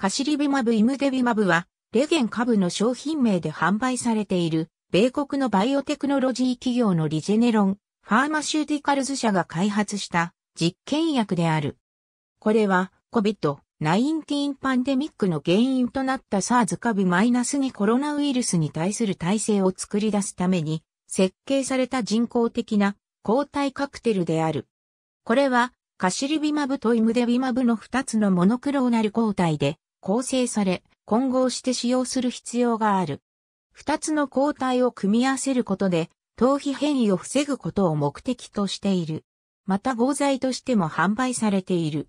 カシリビマブイムデビマブは、レゲン株の商品名で販売されている、米国のバイオテクノロジー企業のリジェネロン、ファーマシューティカルズ社が開発した実験薬である。これは COVID-19 パンデミックの原因となった SARS 株にコロナウイルスに対する体制を作り出すために設計された人工的な抗体カクテルである。これはカシリビマブとイムデビマブの2つのモノクローナル抗体で構成され、混合して使用する必要がある。二つの抗体を組み合わせることで、頭皮変異を防ぐことを目的としている。また合剤としても販売されている。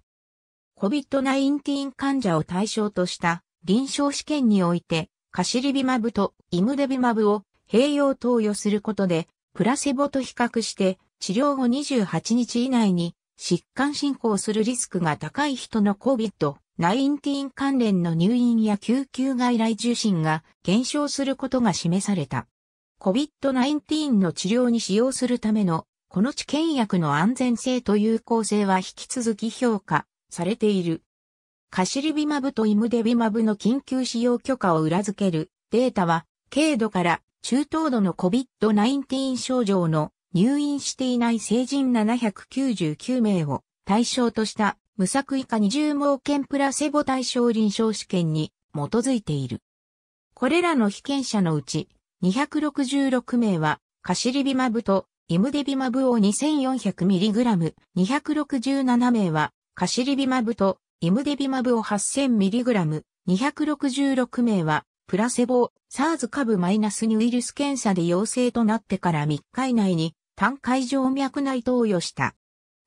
COVID-19 患者を対象とした臨床試験において、カシリビマブとイムデビマブを併用投与することで、プラセボと比較して治療後28日以内に疾患進行するリスクが高い人の COVID ナインティーン関連の入院や救急外来受診が減少することが示された。COVID-19 の治療に使用するためのこの治験薬の安全性と有効性は引き続き評価されている。カシリビマブとイムデビマブの緊急使用許可を裏付けるデータは、軽度から中等度の COVID-19 症状の入院していない成人799名を対象とした無作以下二重盲検プラセボ対象臨床試験に基づいている。これらの被験者のうち、266名は、カシリビマブとイムデビマブを 2400mg、267名は、カシリビマブとイムデビマブを 8000mg、266名は、プラセボ、SARS 株マイナスにウイルス検査で陽性となってから3日以内に、単会静脈内投与した。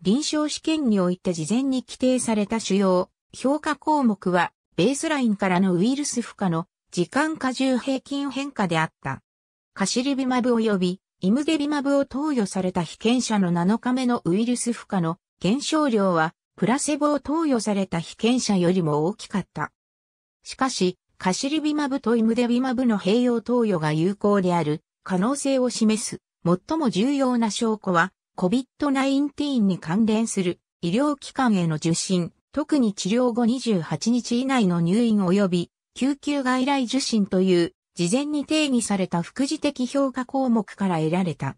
臨床試験において事前に規定された主要評価項目はベースラインからのウイルス負荷の時間過重平均変化であった。カシリビマブ及びイムデビマブを投与された被験者の7日目のウイルス負荷の減少量はプラセボを投与された被験者よりも大きかった。しかし、カシリビマブとイムデビマブの併用投与が有効である可能性を示す最も重要な証拠は COVID-19 に関連する医療機関への受診、特に治療後28日以内の入院及び救急外来受診という事前に定義された副次的評価項目から得られた。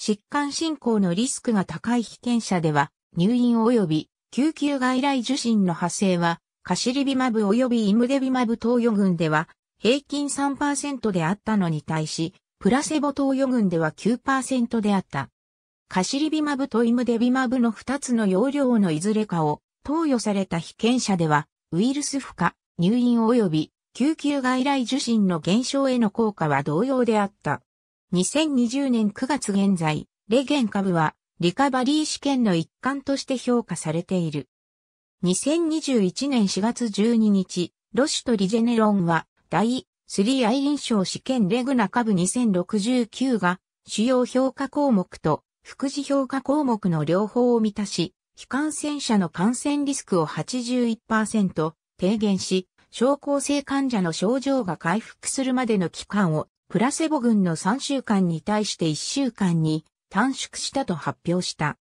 疾患進行のリスクが高い被験者では入院及び救急外来受診の派生はカシリビマブ及びイムデビマブ投与群では平均3%であったのに対し、プラセボ投与群では9%であった。カシリビマブとイムデビマブの2つの容量のいずれかを投与された被験者では、ウイルス負荷、入院及び救急外来受診の減少への効果は同様であった。2020年9月現在、レゲン株はリカバリー試験の一環として評価されている。2021年4月12日、ロシュとリジェネロンは第3愛臨床試験レグナ株2069が主要評価項目と副次評価項目の両方を満たし、非感染者の感染リスクを81%低減し、症候性患者の症状が回復するまでの期間をプラセボ群の3週間に対して1週間に短縮したと発表した。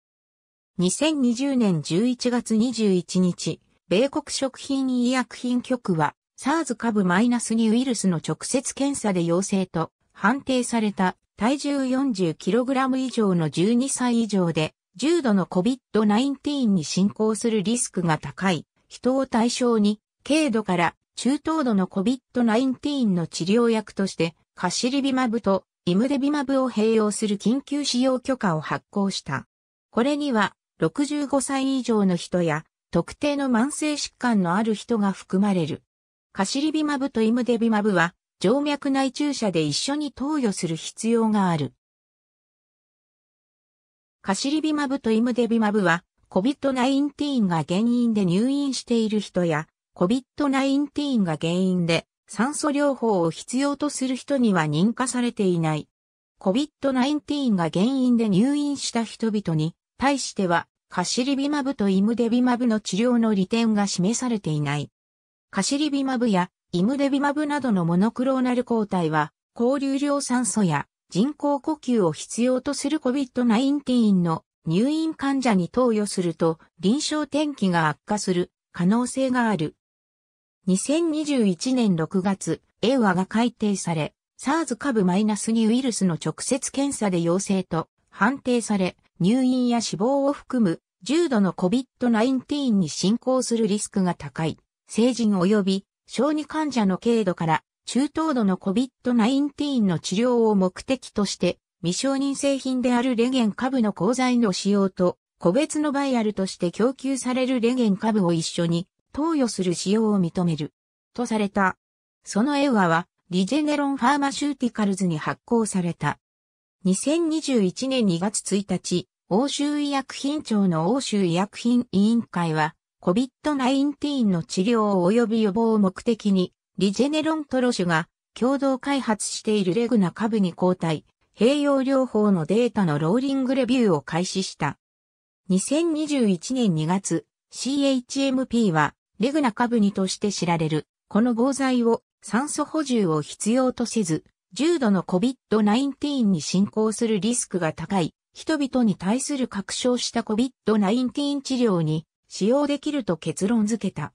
2020年11月21日、米国食品医薬品局は SARS 株マイナスにウイルスの直接検査で陽性と判定された体重 40kg 以上の12歳以上で、重度の COVID-19 に進行するリスクが高い人を対象に、軽度から中等度の COVID-19 の治療薬として、カシリビマブとイムデビマブを併用する緊急使用許可を発行した。これには、65歳以上の人や、特定の慢性疾患のある人が含まれる。カシリビマブとイムデビマブは、静脈内注射で一緒に投与する必要がある。カシリビマブとイムデビマブは、COVID-19 が原因で入院している人や、COVID-19 が原因で酸素療法を必要とする人には認可されていない。COVID-19 が原因で入院した人々に対しては、カシリビマブとイムデビマブの治療の利点が示されていない。カシリビマブやイムデビマブなどのモノクローナル抗体は、交流量酸素や人工呼吸を必要とする COVID-19 の入院患者に投与すると臨床転機が悪化する可能性がある。2021年6月、a 和が改定され、SARS 株マイナス -2 ウイルスの直接検査で陽性と判定され、入院や死亡を含む重度の COVID-19 に進行するリスクが高い、成人及び小児患者の軽度から中等度の COVID-19 の治療を目的として、未承認製品であるレゲン株の鋼材の使用と、個別のバイアルとして供給されるレゲン株を一緒に投与する使用を認める。とされた。そのエウアは、リジェネロンファーマシューティカルズに発行された。2021年2月1日、欧州医薬品庁の欧州医薬品委員会は、COVID-19 の治療及び予防を目的に、リジェネロントロシュが共同開発しているレグナ株に抗体、併用療法のデータのローリングレビューを開始した。2021年2月、CHMP はレグナ株にとして知られる、この合剤を酸素補充を必要とせず、重度の COVID-19 に進行するリスクが高い人々に対する確証した COVID-19 治療に使用できると結論付けた。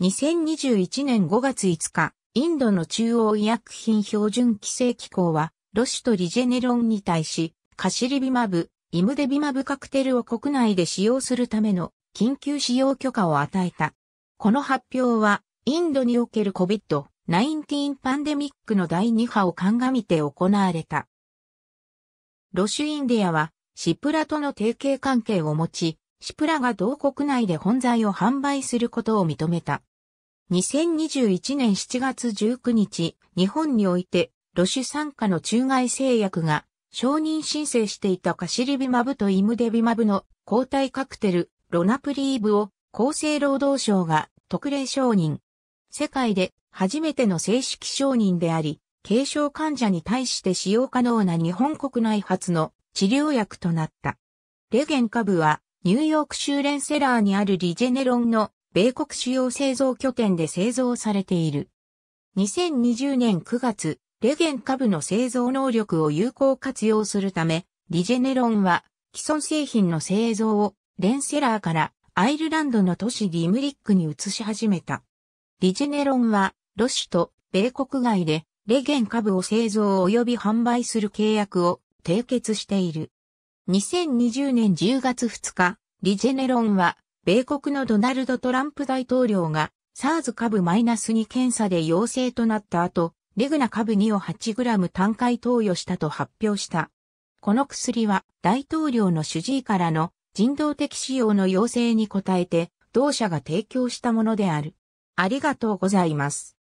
2021年5月5日、インドの中央医薬品標準規制機構は、ロシとリジェネロンに対し、カシリビマブ、イムデビマブカクテルを国内で使用するための緊急使用許可を与えた。この発表は、インドにおける COVID-19 パンデミックの第2波を鑑みて行われた。ロシュインディアは、シプラとの提携関係を持ち、シプラが同国内で本材を販売することを認めた。2021年7月19日、日本において、ロシュ参加の中外製薬が承認申請していたカシリビマブとイムデビマブの抗体カクテル、ロナプリーブを厚生労働省が特例承認。世界で初めての正式承認であり、軽症患者に対して使用可能な日本国内初の治療薬となった。レゲン株はニューヨーク州レンセラーにあるリジェネロンの米国主要製造拠点で製造されている。2020年9月、レゲン株の製造能力を有効活用するため、リジェネロンは既存製品の製造をレンセラーからアイルランドの都市ギムリックに移し始めた。リジェネロンはロシと米国外でレゲン株を製造及び販売する契約を締結している。2020年10月2日、リジェネロンは、米国のドナルド・トランプ大統領が、SARS 株 -2 検査で陽性となった後、レグナ株2を 8g 単回投与したと発表した。この薬は、大統領の主治医からの人道的使用の要請に応えて、同社が提供したものである。ありがとうございます。